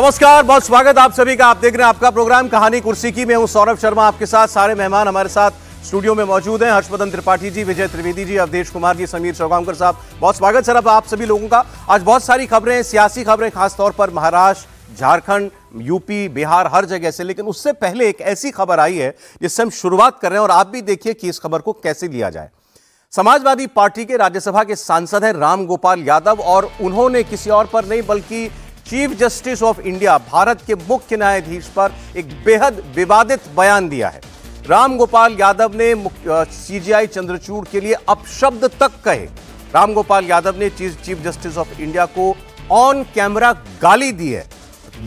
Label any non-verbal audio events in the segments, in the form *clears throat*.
नमस्कार बहुत स्वागत आप सभी का आप देख रहे हैं आपका प्रोग्राम कहानी कुर्सी की मैं हूं सौरभ शर्मा आपके साथ सारे मेहमान हमारे साथ स्टूडियो में मौजूद हैं हर्षवर्धन त्रिपाठी जी विजय त्रिवेदी जी अवधेश कुमार जी समीर चौगामकर साहब बहुत स्वागत सर अब आप सभी लोगों का आज बहुत सारी खबरें सियासी खबरें खासतौर पर महाराष्ट्र झारखंड यूपी बिहार हर जगह से लेकिन उससे पहले एक ऐसी खबर आई है जिससे हम शुरुआत कर रहे हैं और आप भी देखिए कि इस खबर को कैसे लिया जाए समाजवादी पार्टी के राज्यसभा के सांसद हैं रामगोपाल यादव और उन्होंने किसी और पर नहीं बल्कि chief justice of India Bharat के मुख्य न्यायाधीश पर एक बेहद विवादित बयान दिया है राम गोपाल यादव ने सीजीआई चंद्रचूड़ के लिए अपशब्द तक कहे राम गोपाल यादव ने चीफ जस्टिस ऑफ इंडिया को ऑन कैमरा गाली दी है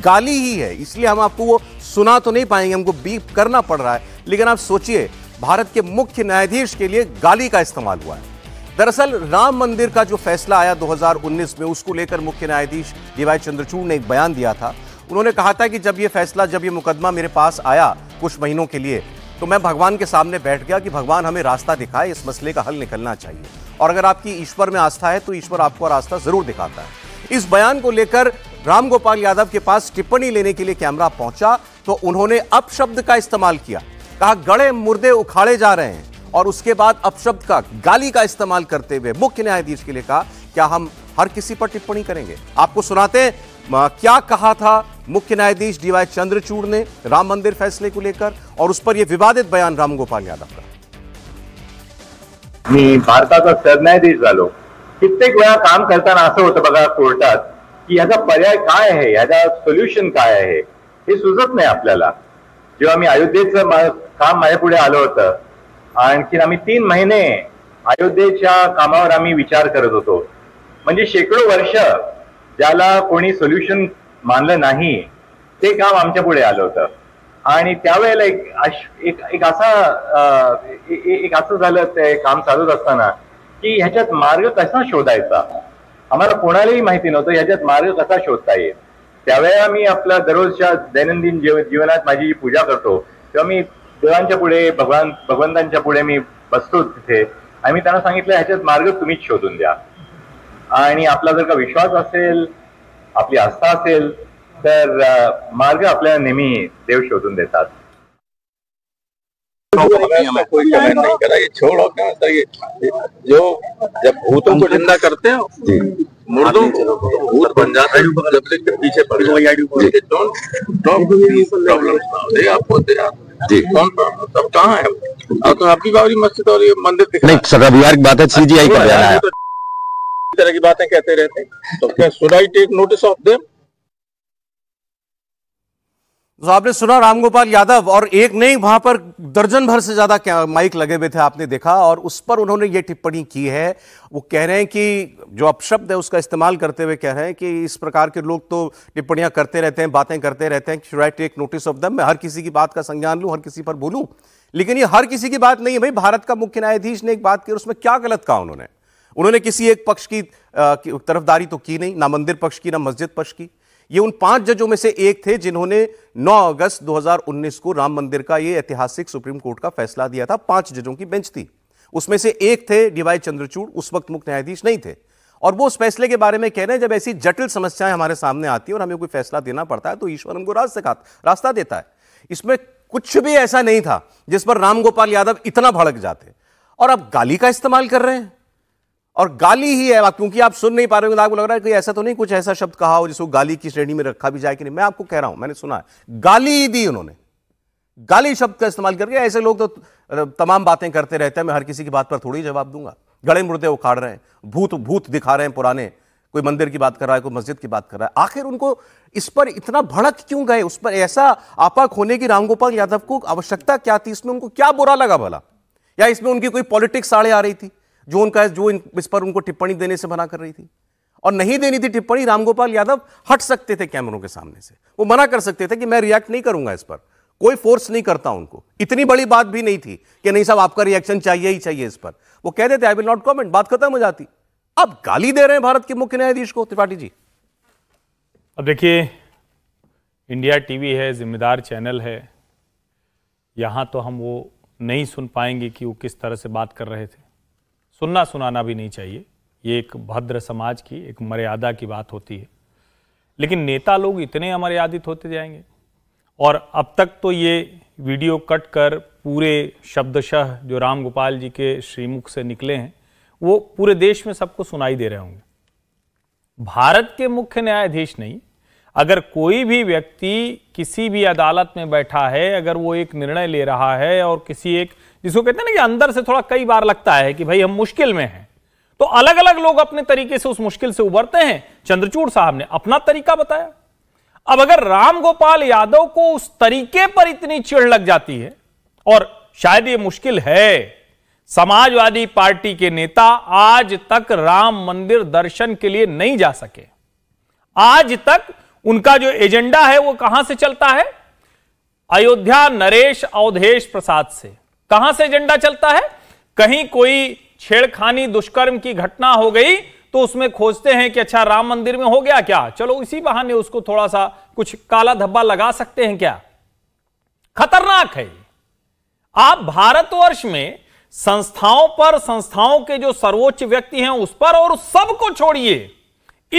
गाली ही है इसलिए हम आपको वो सुना तो नहीं पाएंगे हमको बीप करना पड़ रहा है लेकिन आप सोचिए भारत के मुख्य न्यायाधीश के लिए गाली का इस्तेमाल हुआ है दरअसल राम मंदिर का जो फैसला आया 2019 में उसको लेकर मुख्य न्यायाधीश डीवाई चंद्रचूड़ ने एक बयान दिया था उन्होंने कहा था कि जब ये फैसला जब ये मुकदमा मेरे पास आया कुछ महीनों के लिए तो मैं भगवान के सामने बैठ गया कि भगवान हमें रास्ता दिखाए इस मसले का हल निकलना चाहिए और अगर आपकी ईश्वर में आस्था है तो ईश्वर आपको रास्ता जरूर दिखाता है इस बयान को लेकर राम गोपाल यादव के पास टिप्पणी लेने के लिए कैमरा पहुंचा तो उन्होंने अपशब्द का इस्तेमाल किया कहा गड़े मुर्दे उखाड़े जा रहे हैं और उसके बाद अपशब्द का गाली का इस्तेमाल करते हुए मुख्य न्यायाधीश के लिए कहा क्या हम हर किसी पर टिप्पणी करेंगे आपको सुनाते हैं क्या कहा था मुख्य न्यायाधीश डीवाई चंद्रचूड़ ने राम मंदिर फैसले को लेकर और उस पर यह विवादित बयान राम गोपाल यादव का मी भारताचा सरन्यायाधीश झालो कित्येक वेळा काम करताना असं होतं बघा कोर्टात की ह्याचा पर्याय काय आहे ह्याचा सोल्युशन काय आहे हे सुचत नाही आपल्याला जेव्हा मी अयोध्येचं काम माझ्या पुढे आलं होतं आणखी आम्ही तीन महिने अयोध्येच्या कामावर आम्ही विचार करत होतो म्हणजे शेकडो वर्ष ज्याला कोणी सोल्युशन मानलं नाही ते काम आमच्या पुढे आलं होतं आणि त्यावेळेला एक एक असा एक असं झालं ते काम चालूच असताना की ह्याच्यात मार्ग कसा शोधायचा आम्हाला कोणालाही माहिती नव्हतं ह्याच्यात मार्ग कसा शोधता येईल त्यावेळेला मी आपला दररोजच्या दैनंदिन जीवनात माझी पूजा करतो तेव्हा मी देवांच्या पुढे भगवान भगवंतांच्या पुढे मी बसतो तिथे आणि मी त्यांना सांगितलं ह्याच्यात मार्ग तुम्हीच शोधून द्या आणि आपला जर का विश्वास असेल आपली आस्था असेल तर मार्ग आपल्याला नेहमी देव शोधून देतात हो, हो, जो जब भूतों को जिंदा करते हो मुर्दों भूत बन जाते हैं पीछे जी कौन सब कहाँ है और हाँ, तो आपकी बाबरी मस्जिद और ये मंदिर दिख नहीं सदा बिहार की बात है सीजीआई का बयान है तो तरह की बातें कहते रहते हैं तो क्या सुनाई टेक नोटिस ऑफ देम तो आपने सुना रामगोपाल यादव और एक नहीं वहां पर दर्जन भर से ज्यादा माइक लगे हुए थे आपने देखा और उस पर उन्होंने ये टिप्पणी की है वो कह रहे हैं कि जो अपशब्द है उसका इस्तेमाल करते हुए कह रहे हैं कि इस प्रकार के लोग तो टिप्पणियां करते रहते हैं बातें करते रहते हैं should I take notice of them मैं हर किसी की बात का संज्ञान लूँ हर किसी पर बोलूँ लेकिन ये हर किसी की बात नहीं है भाई भारत का मुख्य न्यायाधीश ने एक बात की उसमें क्या गलत कहा उन्होंने उन्होंने किसी एक पक्ष की तरफदारी तो की नहीं ना मंदिर पक्ष की ना मस्जिद पक्ष की ये उन पांच जजों में से एक थे जिन्होंने 9 अगस्त 2019 को राम मंदिर का ये ऐतिहासिक सुप्रीम कोर्ट का फैसला दिया था पांच जजों की बेंच थी उसमें से एक थे डीवाई चंद्रचूड़ उस वक्त मुख्य न्यायाधीश नहीं थे और वो उस फैसले के बारे में कह रहे हैं जब ऐसी जटिल समस्याएं हमारे सामने आती है और हमें कोई फैसला देना पड़ता है तो ईश्वर हमको रास्ता रास्ता देता है इसमें कुछ भी ऐसा नहीं था जिस पर रामगोपाल यादव इतना भड़क जाते और आप गाली का इस्तेमाल कर रहे हैं और गाली ही है क्योंकि आप सुन नहीं पा रहे हो आपको लग रहा है कि ऐसा तो नहीं कुछ ऐसा शब्द कहा हो जिसको गाली की श्रेणी में रखा भी जाए कि नहीं मैं आपको कह रहा हूं मैंने सुना है गाली ही दी उन्होंने गाली शब्द का इस्तेमाल करके ऐसे लोग तो तमाम बातें करते रहते हैं मैं हर किसी की बात पर थोड़ी जवाब दूंगा गड़े मुर्दे उखाड़ रहे हैं भूत भूत दिखा रहे हैं पुराने कोई मंदिर की बात कर रहा है कोई मस्जिद की बात कर रहा है आखिर उनको इस पर इतना भड़क क्यों गए उस पर ऐसा आपा खोने की रामगोपाल यादव को आवश्यकता क्या थी इसमें उनको क्या बुरा लगा भला या इसमें उनकी कोई पॉलिटिक्स साड़े आ रही थी जो उनका जो इन, इस पर उनको टिप्पणी देने से मना कर रही थी और नहीं देनी थी टिप्पणी रामगोपाल यादव हट सकते थे कैमरों के सामने से वो मना कर सकते थे कि मैं रिएक्ट नहीं करूंगा इस पर कोई फोर्स नहीं करता उनको इतनी बड़ी बात भी नहीं थी कि नहीं साहब आपका रिएक्शन चाहिए ही चाहिए इस पर वो कह देते आई विल नॉट कॉमेंट बात खत्म हो जाती अब गाली दे रहे हैं भारत के मुख्य न्यायाधीश को त्रिपाठी जी अब देखिए इंडिया टीवी है जिम्मेदार चैनल है यहां तो हम वो नहीं सुन पाएंगे कि वो किस तरह से बात कर रहे थे सुनना सुनाना भी नहीं चाहिए ये एक भद्र समाज की एक मर्यादा की बात होती है लेकिन नेता लोग इतने अमर्यादित होते जाएंगे और अब तक तो ये वीडियो कट कर पूरे शब्दशह जो राम गोपाल जी के श्रीमुख से निकले हैं वो पूरे देश में सबको सुनाई दे रहे होंगे भारत के मुख्य न्यायाधीश नहीं अगर कोई भी व्यक्ति किसी भी अदालत में बैठा है अगर वो एक निर्णय ले रहा है और किसी एक जिसको कहते हैं ना कि अंदर से थोड़ा कई बार लगता है कि भाई हम मुश्किल में हैं तो अलग अलग लोग अपने तरीके से उस मुश्किल से उबरते हैं चंद्रचूड़ साहब ने अपना तरीका बताया अब अगर राम गोपाल यादव को उस तरीके पर इतनी चिड़ लग जाती है और शायद ये मुश्किल है समाजवादी पार्टी के नेता आज तक राम मंदिर दर्शन के लिए नहीं जा सके आज तक उनका जो एजेंडा है वो कहां से चलता है अयोध्या नरेश अवधेश प्रसाद से कहां से एजेंडा चलता है कहीं कोई छेड़खानी दुष्कर्म की घटना हो गई तो उसमें खोजते हैं कि अच्छा राम मंदिर में हो गया क्या चलो इसी बहाने उसको थोड़ा सा कुछ काला धब्बा लगा सकते हैं क्या खतरनाक है आप भारतवर्ष में संस्थाओं पर संस्थाओं के जो सर्वोच्च व्यक्ति हैं उस पर और उस सबको छोड़िए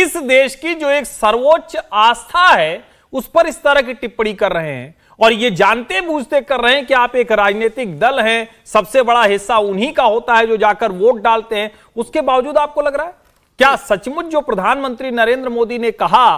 इस देश की जो एक सर्वोच्च आस्था है उस पर इस तरह की टिप्पणी कर रहे हैं और ये जानते बूझते कर रहे हैं कि आप एक राजनीतिक दल हैं सबसे बड़ा हिस्सा उन्हीं का होता है जो जाकर वोट डालते हैं उसके बावजूद आपको लग रहा है क्या सचमुच जो प्रधानमंत्री नरेंद्र मोदी ने कहा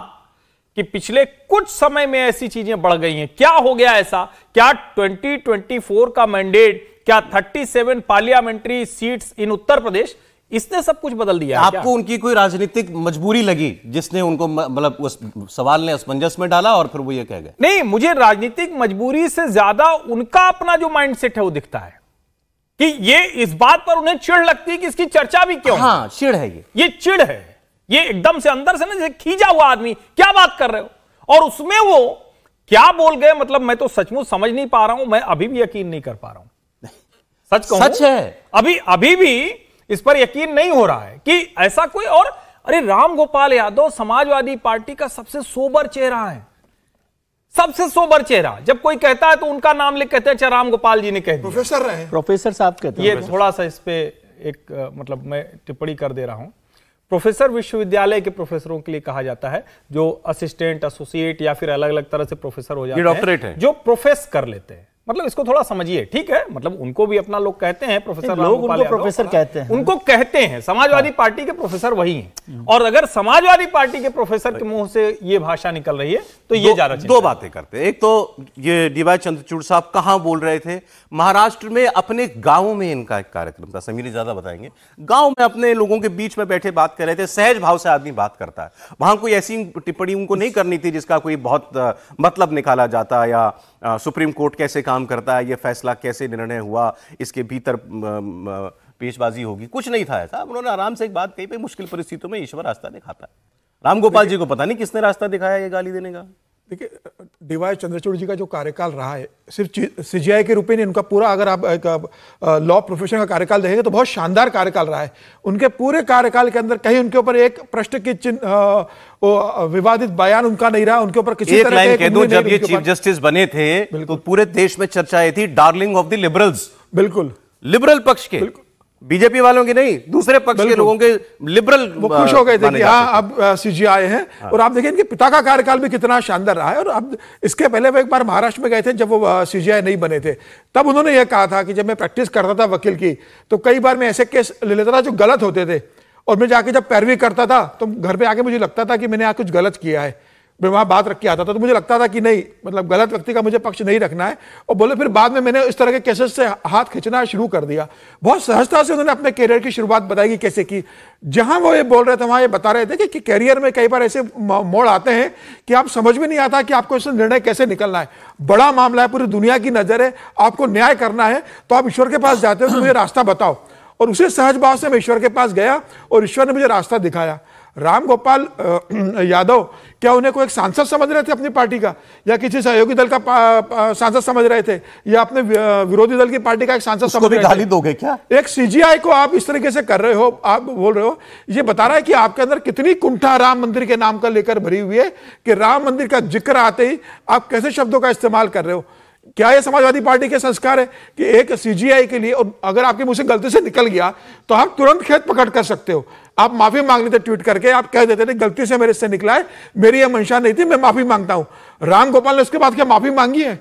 कि पिछले कुछ समय में ऐसी चीजें बढ़ गई हैं क्या हो गया ऐसा क्या 2024 का मैंडेट क्या 37 पार्लियामेंट्री सीट्स इन उत्तर प्रदेश इसने सब कुछ बदल दिया आपको क्या? उनकी कोई राजनीतिक मजबूरी लगी जिसने उनको मतलब उस सवाल ने असमंजस में डाला और फिर वो ये कह गए नहीं मुझे राजनीतिक मजबूरी से ज्यादा उनका अपना जो माइंडसेट है वो दिखता है कि ये इस बात पर उन्हें चिड़ लगती है कि इसकी चर्चा भी क्यों हाँ चिड़ है ये ये चिड़ है ये एकदम से अंदर से ना जैसे खींचा हुआ आदमी क्या बात कर रहे हो और उसमें वो क्या बोल गए मतलब मैं तो सचमुच समझ नहीं पा रहा हूं मैं अभी भी यकीन नहीं कर पा रहा हूं *laughs* सच सच है अभी अभी भी इस पर यकीन नहीं हो रहा है कि ऐसा कोई और अरे राम गोपाल यादव समाजवादी पार्टी का सबसे सोबर चेहरा है सबसे सोबर चेहरा जब कोई कहता है तो उनका नाम लिख कहते हैं अच्छा, राम गोपाल जी ने कह प्रोफेसर रहे प्रोफेसर साहब कहते हैं ये थोड़ा सा इस पे एक मतलब मैं टिप्पणी कर दे रहा हूं प्रोफेसर विश्वविद्यालय के प्रोफेसरों के लिए कहा जाता है जो असिस्टेंट एसोसिएट या फिर अलग अलग तरह से प्रोफेसर हो जाते हैं डॉक्टरेट है जो प्रोफेस कर लेते हैं मतलब इसको थोड़ा समझिए ठीक है मतलब उनको भी अपना लोग कहते हैं प्रोफेसर लोग उनको प्रोफेसर कहते हैं उनको कहते हैं समाजवादी हाँ। पार्टी के प्रोफेसर वही हैं हम्म। और अगर समाजवादी पार्टी के प्रोफेसर के तो- मुंह से ये भाषा निकल रही है तो ये ज्यादा दो, दो बातें करते हैं एक तो ये डीवाई चंद्रचूड़ साहब कहाँ बोल रहे थे महाराष्ट्र में अपने गाँव में इनका एक कार्यक्रम था समीर ज्यादा बताएंगे गाँव में अपने लोगों के बीच में बैठे बात कर रहे थे सहज भाव से आदमी बात करता है वहां कोई ऐसी टिप्पणी उनको नहीं करनी थी जिसका कोई बहुत मतलब निकाला जाता या सुप्रीम कोर्ट कैसे काम काम करता है ये फैसला कैसे निर्णय हुआ इसके भीतर पेशबाजी होगी कुछ नहीं था ऐसा उन्होंने आराम से एक बात कही भाई मुश्किल परिस्थितियों में ईश्वर रास्ता दिखाता है राम गोपाल जी को पता नहीं किसने रास्ता दिखाया ये गाली देने का देखिए डीवाई चंद्रचूड़ जी का जो कार्यकाल रहा है सिर्फ सीजीआई के रूप में नहीं उनका पूरा अगर आप लॉ प्रोफेशन का कार्यकाल देखेंगे तो बहुत शानदार कार्यकाल रहा है उनके पूरे कार्यकाल के अंदर कहीं उनके ऊपर एक प्रश्न की चिन्ह विवादित बयान उनका नहीं रहा उनके ऊपर किसी एक तरह के दो जब ये चीफ जस्टिस बने थे तो बिल्कुल पूरे देश में चर्चा आई थी डार्लिंग ऑफ द लिबरल्स बिल्कुल लिबरल पक्ष के बिल्कुल बीजेपी वालों की नहीं दूसरे पक्ष के लोगों के लिबरल वो खुश हो गए थे हाँ अब सीजी आए हैं हाँ। और आप देखिए इनके पिता का कार्यकाल भी कितना शानदार रहा है और अब इसके पहले वो एक बार महाराष्ट्र में गए थे जब वो सीजीआई नहीं बने थे तब उन्होंने ये कहा था कि जब मैं प्रैक्टिस करता था वकील की तो कई बार मैं ऐसे केस ले लेता था जो गलत होते थे और मैं जाके जब पैरवी करता था तो घर पे आके मुझे लगता था कि मैंने यहाँ कुछ गलत किया है मैं वहाँ बात रख के आता था तो मुझे लगता था कि नहीं मतलब गलत व्यक्ति का मुझे पक्ष नहीं रखना है और बोले फिर बाद में मैंने इस तरह के केसेस से हाथ खींचना शुरू कर दिया बहुत सहजता से उन्होंने अपने कैरियर की शुरुआत बताई कि कैसे की जहाँ वो ये बोल रहे थे वहाँ ये बता रहे थे कि, करियर कैरियर में कई बार ऐसे मोड़ आते हैं कि आप समझ में नहीं आता कि आपको इससे निर्णय कैसे निकलना है बड़ा मामला है पूरी दुनिया की नज़र है आपको न्याय करना है तो आप ईश्वर के पास जाते हो तो मुझे रास्ता बताओ और उसे सहज भाव से मैं ईश्वर के पास गया और ईश्वर ने मुझे रास्ता दिखाया राम गोपाल *clears throat* यादव क्या उन्हें कोई एक सांसद समझ रहे थे अपनी पार्टी का या किसी सहयोगी दल का सांसद समझ रहे थे या अपने विरोधी दल की पार्टी का एक सांसद समझ रहे गाली दोगे क्या एक सीजीआई को आप इस तरीके से कर रहे हो आप बोल रहे हो ये बता रहा है कि आपके अंदर कितनी कुंठा राम मंदिर के नाम का लेकर भरी हुई है कि राम मंदिर का जिक्र आते ही आप कैसे शब्दों का इस्तेमाल कर रहे हो क्या ये समाजवादी पार्टी के संस्कार है कि एक सीजीआई के लिए और अगर आपके मुंह से गलती से निकल गया तो आप तुरंत खेत पकड़ कर सकते हो आप माफी मांग लेते ट्वीट करके आप कह देते थे गलती से मेरे से निकला है मेरी यह मंशा नहीं थी मैं माफी मांगता हूं राम गोपाल ने उसके बाद क्या माफी मांगी है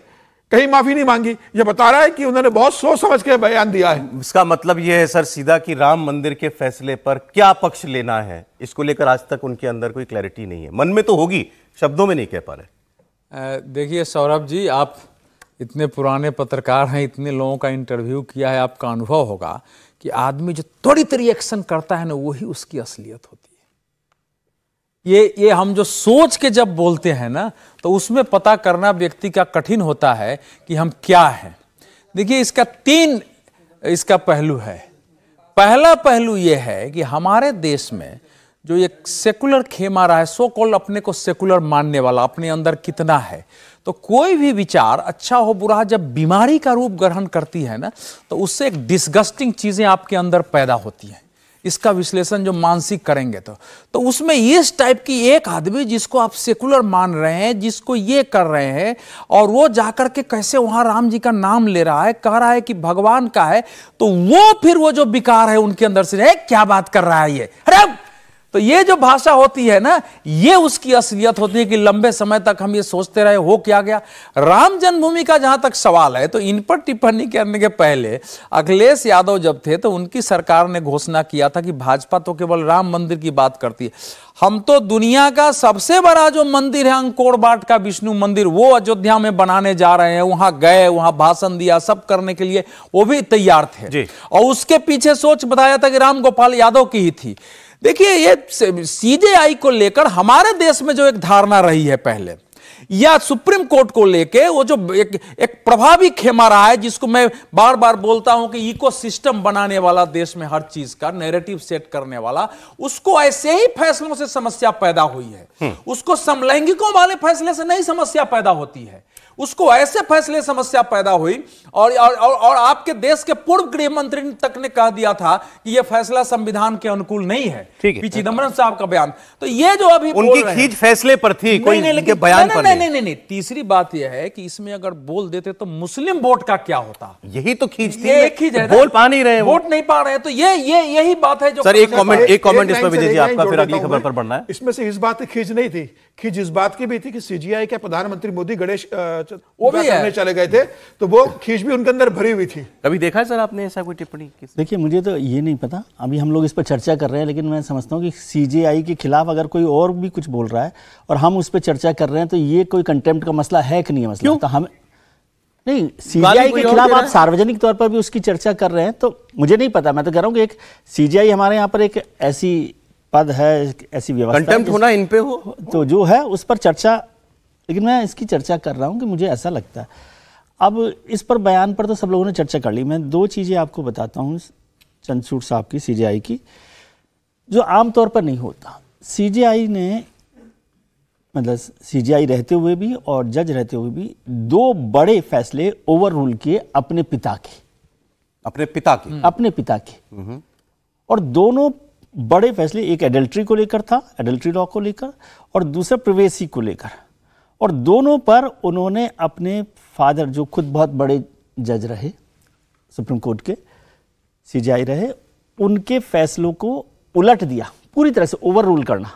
कहीं माफी नहीं मांगी ये बता रहा है कि उन्होंने बहुत सोच समझ के बयान दिया है इसका मतलब यह है सर सीधा कि राम मंदिर के फैसले पर क्या पक्ष लेना है इसको लेकर आज तक उनके अंदर कोई क्लैरिटी नहीं है मन में तो होगी शब्दों में नहीं कह पा रहे देखिए सौरभ जी आप इतने पुराने पत्रकार हैं इतने लोगों का इंटरव्यू किया है आपका अनुभव होगा कि आदमी जो त्वरित रिएक्शन करता है ना वही उसकी असलियत होती है ये ये हम जो सोच के जब बोलते हैं ना तो उसमें पता करना व्यक्ति का कठिन होता है कि हम क्या हैं देखिए इसका तीन इसका पहलू है पहला पहलू यह है कि हमारे देश में जो एक सेकुलर खेमा रहा है सो कॉल्ड अपने को सेकुलर मानने वाला अपने अंदर कितना है तो कोई भी विचार अच्छा हो बुरा जब बीमारी का रूप ग्रहण करती है ना तो उससे एक डिस्गस्टिंग चीज़ें आपके अंदर पैदा होती हैं इसका विश्लेषण जो मानसिक करेंगे तो तो उसमें इस टाइप की एक आदमी जिसको आप सेकुलर मान रहे हैं जिसको ये कर रहे हैं और वो जाकर के कैसे वहां राम जी का नाम ले रहा है कह रहा है कि भगवान का है तो वो फिर वो जो विकार है उनके अंदर से क्या बात कर रहा है ये अरे तो ये जो भाषा होती है ना ये उसकी असलियत होती है कि लंबे समय तक हम ये सोचते रहे हो क्या गया राम जन्मभूमि का जहां तक सवाल है तो इन पर टिप्पणी करने के पहले अखिलेश यादव जब थे तो उनकी सरकार ने घोषणा किया था कि भाजपा तो केवल राम मंदिर की बात करती है हम तो दुनिया का सबसे बड़ा जो मंदिर है अंकोर बाट का विष्णु मंदिर वो अयोध्या में बनाने जा रहे हैं वहां गए वहां भाषण दिया सब करने के लिए वो भी तैयार थे और उसके पीछे सोच बताया था कि राम गोपाल यादव की ही थी देखिए ये सीजेआई को लेकर हमारे देश में जो एक धारणा रही है पहले या सुप्रीम कोर्ट को लेके वो जो एक एक प्रभावी खेमा रहा है जिसको मैं बार बार बोलता हूं कि इकोसिस्टम बनाने वाला देश में हर चीज का नैरेटिव सेट करने वाला उसको ऐसे ही फैसलों से समस्या पैदा हुई है हम्म। उसको समलैंगिकों वाले फैसले से नहीं समस्या पैदा होती है उसको ऐसे फैसले समस्या पैदा हुई और और, और, और आपके देश के पूर्व गृह मंत्री तक ने कह दिया था कि यह फैसला संविधान के अनुकूल नहीं है पी चिदम्बरम साहब का बयान तो ये जो अभी उनकी खींच फैसले पर थी कोई नहीं, नहीं, बयान नहीं, पर नहीं, नहीं, नहीं, नहीं, तीसरी बात यह है कि इसमें अगर बोल देते तो मुस्लिम वोट का क्या होता यही तो खींच थी बोल पा नहीं रहे वोट नहीं पा रहे तो ये ये यही बात है जो सर एक कॉमेंट एक कॉमेंट इसमें विजय जी आपका फिर अगली खबर पर बढ़ना है इसमें से इस बात खींच नहीं थी कि जिस बात की भी थी कि सीजीआई के प्रधानमंत्री मोदी गणेश वो भी है। चले गए थे तो वो खींच भी उनके अंदर भरी हुई थी कभी देखा है सर आपने ऐसा कोई टिप्पणी देखिए मुझे तो ये नहीं पता अभी हम लोग इस पर चर्चा कर रहे हैं लेकिन मैं समझता हूँ कि सीजीआई के खिलाफ अगर कोई और भी कुछ बोल रहा है और हम उस पर चर्चा कर रहे हैं तो ये कोई कंटेम्प्ट का मसला है कि नहीं है मसला तो हम नहीं सीजीआई के खिलाफ आप सार्वजनिक तौर पर भी उसकी चर्चा कर रहे हैं तो मुझे नहीं पता मैं तो कह रहा हूँ कि एक सीजीआई हमारे यहाँ पर एक ऐसी पद है ऐसी व्यवस्था कंटेम्प्ट होना इन पे हो तो जो है उस पर चर्चा लेकिन मैं इसकी चर्चा कर रहा हूँ कि मुझे ऐसा लगता है अब इस पर बयान पर तो सब लोगों ने चर्चा कर ली मैं दो चीज़ें आपको बताता हूँ चंदसूट साहब की सीजीआई की जो आम तौर पर नहीं होता सीजीआई ने मतलब सीजीआई रहते हुए भी और जज रहते हुए भी दो बड़े फैसले ओवर रूल किए अपने पिता के अपने पिता के अपने पिता के हम्म। और दोनों बड़े फैसले एक एडल्ट्री को लेकर था एडल्ट्री लॉ को लेकर और दूसरा प्रवेशी को लेकर और दोनों पर उन्होंने अपने फादर जो खुद बहुत बड़े जज रहे सुप्रीम कोर्ट के सीजीआई रहे उनके फैसलों को उलट दिया पूरी तरह से ओवर रूल करना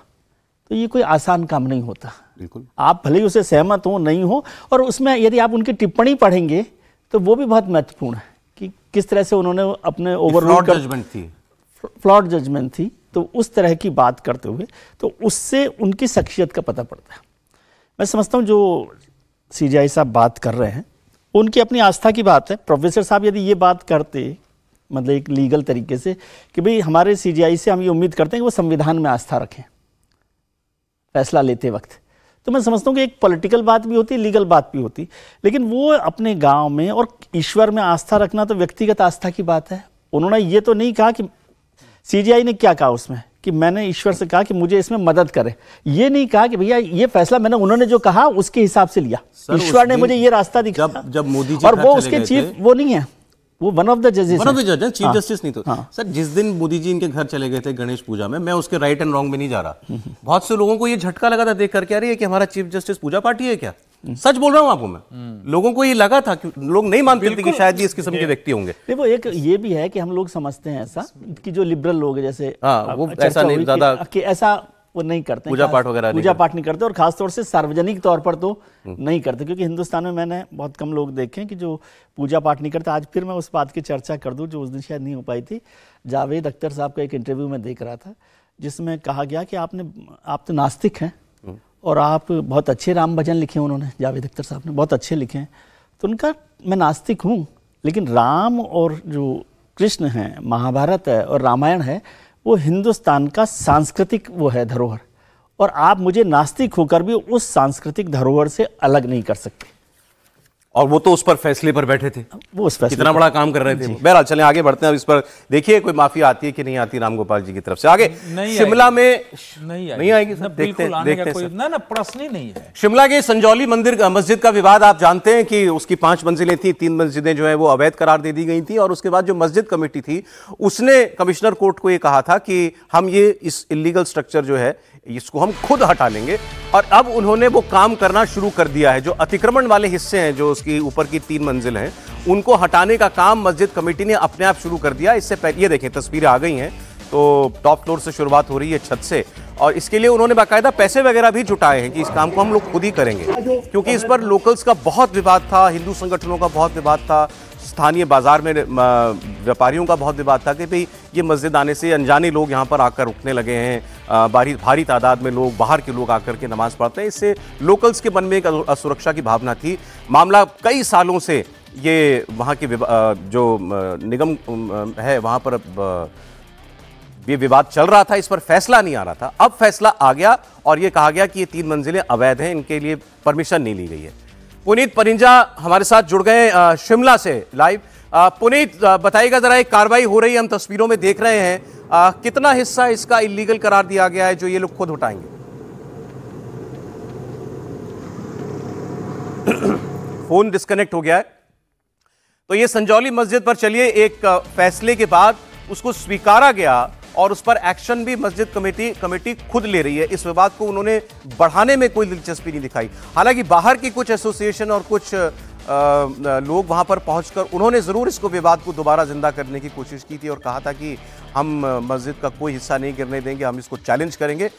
तो ये कोई आसान काम नहीं होता बिल्कुल आप भले ही उसे सहमत हो नहीं हो और उसमें यदि आप उनकी टिप्पणी पढ़ेंगे तो वो भी बहुत महत्वपूर्ण है कि किस तरह से उन्होंने अपने ओवर रूल जजमेंट थी फ्लॉड जजमेंट थी तो उस तरह की बात करते हुए तो उससे उनकी शख्सियत का पता पड़ता है मैं समझता हूँ जो सी साहब बात कर रहे हैं उनकी अपनी आस्था की बात है प्रोफेसर साहब यदि ये बात करते मतलब एक लीगल तरीके से कि भाई हमारे सी से हम ये उम्मीद करते हैं कि वो संविधान में आस्था रखें फैसला लेते वक्त तो मैं समझता हूँ कि एक पॉलिटिकल बात भी होती लीगल बात भी होती लेकिन वो अपने गांव में और ईश्वर में आस्था रखना तो व्यक्तिगत आस्था की बात है उन्होंने ये तो नहीं कहा कि सीजीआई ने क्या कहा उसमें कि मैंने ईश्वर से कहा कि मुझे इसमें मदद करे ये नहीं कहा कि भैया ये फैसला मैंने उन्होंने जो कहा उसके हिसाब से लिया ईश्वर ने मुझे ये रास्ता दिखा जब, जब मोदी जी और वो उसके चीफ वो नहीं है वो वन ऑफ द जजेस वन ऑफ द जजेस चीफ जस्टिस नहीं तो हाँ. सर जिस दिन मोदी जी इनके घर चले गए थे गणेश पूजा में मैं उसके राइट एंड रॉन्ग में नहीं जा रहा बहुत से लोगों को ये झटका लगा था देख करके अरे ये कि हमारा चीफ जस्टिस पूजा पार्टी है क्या सच बोल रहा हूँ आपको मैं लोगों को ये लगा था कि लोग नहीं मानते थे कि शायद ये इस किस्म के व्यक्ति होंगे देखो एक ये भी है कि हम लोग समझते हैं ऐसा कि जो लिबरल लोग जैसे आ, हाँ, वो ऐसा नहीं ज्यादा ऐसा वो नहीं करते पूजा पाठ वगैरह पूजा पाठ नहीं करते और खासतौर से सार्वजनिक तौर पर तो नहीं करते क्योंकि हिंदुस्तान में मैंने बहुत कम लोग देखे कि जो पूजा पाठ नहीं करते आज फिर मैं उस बात की चर्चा कर दूँ जो उस दिन शायद नहीं हो पाई थी जावेद अख्तर साहब का एक इंटरव्यू में देख रहा था जिसमें कहा गया कि आपने आप तो नास्तिक हैं और आप बहुत अच्छे राम भजन लिखे उन्होंने जावेद अख्तर साहब ने बहुत अच्छे लिखे हैं तो उनका मैं नास्तिक हूँ लेकिन राम और जो कृष्ण हैं महाभारत है और रामायण है वो हिंदुस्तान का सांस्कृतिक वो है धरोहर और आप मुझे नास्तिक होकर भी उस सांस्कृतिक धरोहर से अलग नहीं कर सकते और वो तो उस पर फैसले पर बैठे थे वो उस फैसले इतना बड़ा काम कर रहे थे बहरहाल चले आगे बढ़ते हैं अब इस पर देखिए कोई माफी आती है कि नहीं आती रामगोपाल जी की तरफ से आगे शिमला में नहीं आएगी, देखते देखते ना ना प्रश्न ही नहीं है शिमला के संजौली मंदिर मस्जिद का विवाद आप जानते हैं कि उसकी पांच मंजिलें थी तीन मस्जिदें जो है वो अवैध करार दे दी गई थी और उसके बाद जो मस्जिद कमेटी थी उसने कमिश्नर कोर्ट को ये कहा था कि हम ये इस इलीगल स्ट्रक्चर जो है इसको हम खुद हटा लेंगे और अब उन्होंने वो काम करना शुरू कर दिया है जो अतिक्रमण वाले हिस्से हैं जो उसकी ऊपर की तीन मंजिल हैं उनको हटाने का काम मस्जिद कमेटी ने अपने आप शुरू कर दिया इससे पहले ये देखें तस्वीरें आ गई हैं तो टॉप फ्लोर से शुरुआत हो रही है छत से और इसके लिए उन्होंने बाकायदा पैसे वगैरह भी जुटाए हैं कि इस काम को हम लोग खुद ही करेंगे क्योंकि इस पर लोकल्स का बहुत विवाद था हिंदू संगठनों का बहुत विवाद था स्थानीय बाजार में व्यापारियों का बहुत विवाद था कि भाई ये मस्जिद आने से अनजाने लोग यहाँ पर आकर रुकने लगे हैं भारी भारी तादाद में लोग बाहर के लोग आकर के नमाज पढ़ते हैं इससे लोकल्स के मन में एक असुरक्षा की भावना थी मामला कई सालों से ये वहाँ के जो निगम है वहाँ पर ये विवाद चल रहा था इस पर फैसला नहीं आ रहा था अब फैसला आ गया और ये कहा गया कि ये तीन मंजिलें अवैध हैं इनके लिए परमिशन नहीं ली गई है पुनीत परिंजा हमारे साथ जुड़ गए शिमला से लाइव पुनीत बताइएगा जरा एक कार्रवाई हो रही है हम तस्वीरों में देख रहे हैं आ, कितना हिस्सा इसका इलीगल करार दिया गया है जो ये लोग खुद उठाएंगे *coughs* फोन डिस्कनेक्ट हो गया है तो ये संजौली मस्जिद पर चलिए एक फैसले के बाद उसको स्वीकारा गया और उस पर एक्शन भी मस्जिद कमेटी कमेटी खुद ले रही है इस विवाद को उन्होंने बढ़ाने में कोई दिलचस्पी नहीं दिखाई हालांकि बाहर की कुछ एसोसिएशन और कुछ आ, लोग वहां पर पहुंचकर उन्होंने ज़रूर इसको विवाद को दोबारा ज़िंदा करने की कोशिश की थी और कहा था कि हम मस्जिद का कोई हिस्सा नहीं गिरने देंगे हम इसको चैलेंज करेंगे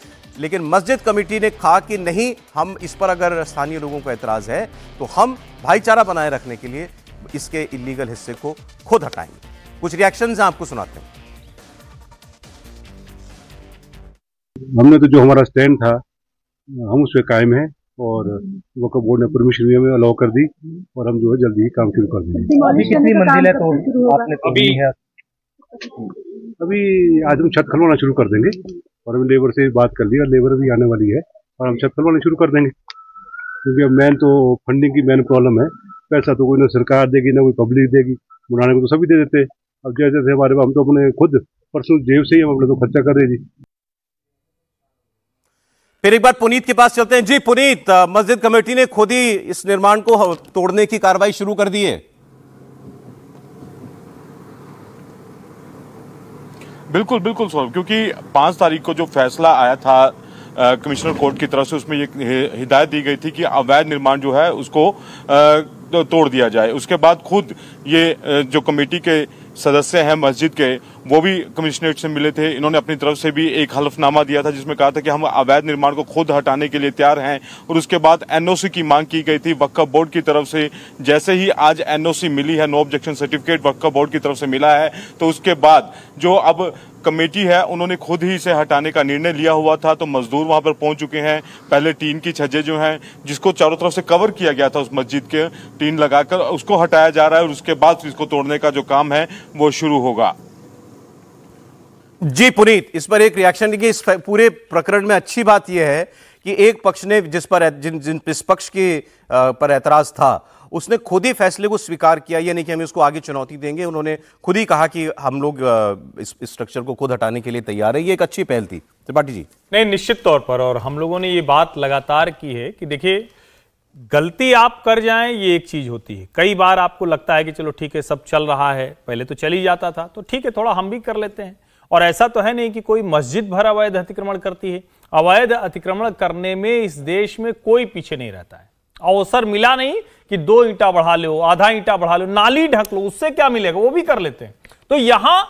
लेकिन मस्जिद कमेटी ने कहा कि नहीं हम इस पर अगर स्थानीय लोगों का एतराज़ है तो हम भाईचारा बनाए रखने के लिए इसके इलीगल हिस्से को खुद हटाएंगे कुछ रिएक्शन आपको सुनाते हैं हमने तो जो हमारा स्टैंड था हम उस पर कायम है और वक्फ बोर्ड ने परमिशन भी हमें अलाउ कर दी और हम जो है जल्दी ही काम शुरू कर देंगे अभी कितनी मंजिल है तो, तो आपने अभी है अभी आज हम छत खलवाना शुरू कर देंगे और हमने लेबर से बात कर ली और लेबर भी आने वाली है और हम छत खलवाना शुरू कर देंगे क्योंकि अब मेन तो फंडिंग की मेन प्रॉब्लम है पैसा तो कोई ना सरकार देगी ना कोई पब्लिक देगी बुलाने को तो सभी दे देते अब जैसे जैसे हमारे हम तो अपने खुद पर्सनल जेब से ही हम अपने तो खर्चा कर रहे जी फिर एक बार पुनीत के पास चलते हैं जी पुनीत मस्जिद कमेटी ने खुद ही इस निर्माण को तोड़ने की कार्रवाई शुरू कर दी है बिल्कुल बिल्कुल सौरभ क्योंकि पांच तारीख को जो फैसला आया था कमिश्नर कोर्ट की तरफ से उसमें ये हिदायत दी गई थी कि अवैध निर्माण जो है उसको तो तोड़ दिया जाए उसके बाद खुद ये जो कमेटी के सदस्य हैं मस्जिद के वो भी कमिश्नरेट से मिले थे इन्होंने अपनी तरफ से भी एक हलफनामा दिया था जिसमें कहा था कि हम अवैध निर्माण को खुद हटाने के लिए तैयार हैं और उसके बाद एनओसी की मांग की गई थी वक्फ बोर्ड की तरफ से जैसे ही आज एनओसी मिली है no objection certificate Waqf board की तरफ से मिला है तो उसके बाद जो अब कमेटी है उन्होंने खुद ही इसे हटाने का निर्णय लिया हुआ था तो मजदूर वहां पर पहुंच चुके हैं पहले टीन की छज्जे जो हैं जिसको चारों तरफ से कवर किया गया था उस मस्जिद के टीन लगाकर उसको हटाया जा रहा है और उसके बाद इसको तोड़ने का जो काम है वो शुरू होगा जी पुनीत इस पर एक रिएक्शन देखिए इस पूरे प्रकरण में अच्छी बात यह है कि एक पक्ष ने जिस पर जिन जिन इस पक्ष के पर एतराज था उसने खुद ही फैसले को स्वीकार किया यानी नहीं कि हम इसको आगे चुनौती देंगे उन्होंने खुद ही कहा कि हम लोग इस स्ट्रक्चर को खुद हटाने के लिए तैयार है ये एक अच्छी पहल थी त्रिपाठी जी नहीं निश्चित तौर पर और हम लोगों ने ये बात लगातार की है कि देखिए गलती आप कर जाएं ये एक चीज होती है कई बार आपको लगता है कि चलो ठीक है सब चल रहा है पहले तो चल ही जाता था तो ठीक है थोड़ा हम भी कर लेते हैं और ऐसा तो है नहीं कि कोई मस्जिद भर अवैध अतिक्रमण करती है अवैध अतिक्रमण करने में इस देश में कोई पीछे नहीं रहता है अवसर मिला नहीं कि दो ईंटा बढ़ा लो आधा ईंटा बढ़ा लो नाली ढक लो उससे क्या मिलेगा वो भी कर लेते हैं तो यहां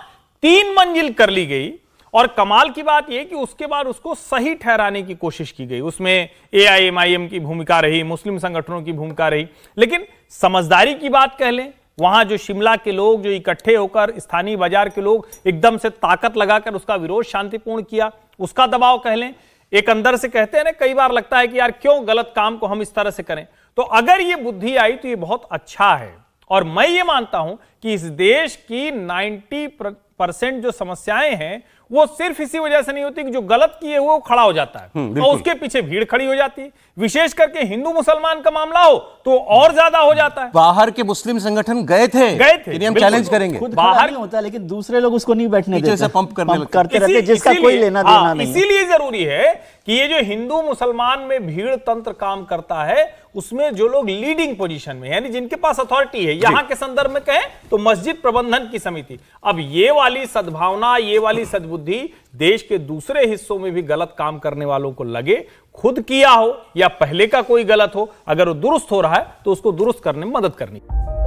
तीन मंजिल कर ली गई और कमाल की बात यह कि उसके बाद उसको सही ठहराने की कोशिश की गई उसमें एआईएमआईएम की भूमिका रही मुस्लिम संगठनों की भूमिका रही लेकिन समझदारी की बात कह लें वहां जो शिमला के लोग जो इकट्ठे होकर स्थानीय बाजार के लोग एकदम से ताकत लगाकर उसका विरोध शांतिपूर्ण किया उसका दबाव कह लें एक अंदर से कहते हैं ना कई बार लगता है कि यार क्यों गलत काम को हम इस तरह से करें तो अगर ये बुद्धि आई तो ये बहुत अच्छा है और मैं ये मानता हूं कि इस देश की 90 परसेंट जो समस्याएं हैं वो सिर्फ इसी वजह से नहीं होती कि जो गलत किए हुए वो खड़ा हो जाता है हम्म, और उसके पीछे भीड़ खड़ी हो जाती है विशेष करके हिंदू मुसलमान का मामला हो तो और ज्यादा हो जाता है बाहर के मुस्लिम संगठन गए थे गए थे हम चैलेंज करेंगे बाहर होता लेकिन दूसरे लोग उसको नहीं बैठने देते पंप करने करते रहते जिसका कोई लेना देना हाँ, नहीं इसीलिए जरूरी है कि ये जो हिंदू मुसलमान में भीड़ तंत्र काम करता है उसमें जो लोग लीडिंग पोजीशन में यानी जिनके पास अथॉरिटी है यहां के संदर्भ में कहें तो मस्जिद प्रबंधन की समिति अब ये वाली सद्भावना ये वाली सद्बुद्धि देश के दूसरे हिस्सों में भी गलत काम करने वालों को लगे खुद किया हो या पहले का कोई गलत हो अगर वो दुरुस्त हो रहा है तो उसको दुरुस्त करने में मदद करनी